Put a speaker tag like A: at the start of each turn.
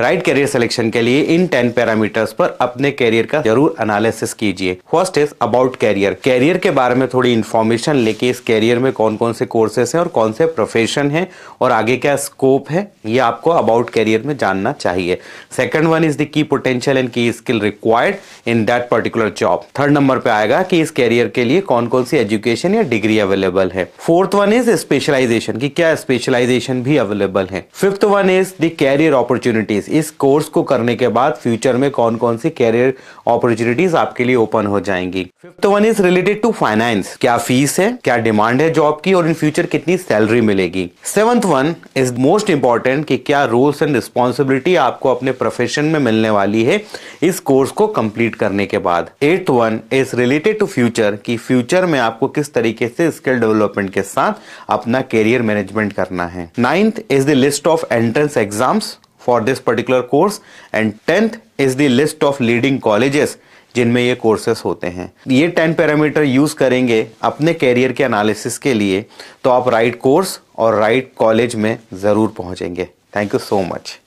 A: right career selection के लिए in ten parameters पर अपने कैरियर का जरूर एनालिसिस कीजिए first is about career career के बारे में थोड़ी इन्फॉर्मेशन लेके इस कैरियर में कौन कौन से कोर्सेस हैं और कौन से प्रोफेशन हैं और आगे क्या स्कोप है ये आपको अबाउट कैरियर में जानना चाहिए second one is the key potential and key skill required in that particular job third number पे आएगा कि इस कैरियर के लिए कौन कौन सी एजुकेशन या डिग्री अवेलेबल है फोर्थ वन इज स्पेशलाइजेशन की क्या स्पेशलाइजेशन भी अवेलेबल है fifth one is the career opportunities इस कोर्स को करने के बाद फ्यूचर में कौन कौन सी कैरियर अपॉर्चुनिटीज आपके लिए ओपन हो जाएंगी fifth one is related to finance क्या फीस है क्या डिमांड है जॉब की और इन फ्यूचर कितनी सैलरी मिलेगी seventh one is most important कि क्या रोल्स एंड रिस्पॉन्सिबिलिटी आपको अपने प्रोफेशन में मिलने वाली है इस कोर्स को कंप्लीट करने के बाद eighth one is related to future कि फ्यूचर में आपको किस तरीके से स्किल डेवलपमेंट के साथ अपना कैरियर मैनेजमेंट करना है ninth is the list of entrance exams for this particular course and tenth is the list of leading colleges जिनमें ये कोर्सेस होते हैं ये टेन पैरामीटर यूज करेंगे अपने कैरियर के एनालिसिस के लिए तो आप राइट right कोर्स और राइट right कॉलेज में ज़रूर पहुंचेंगे थैंक यू सो मच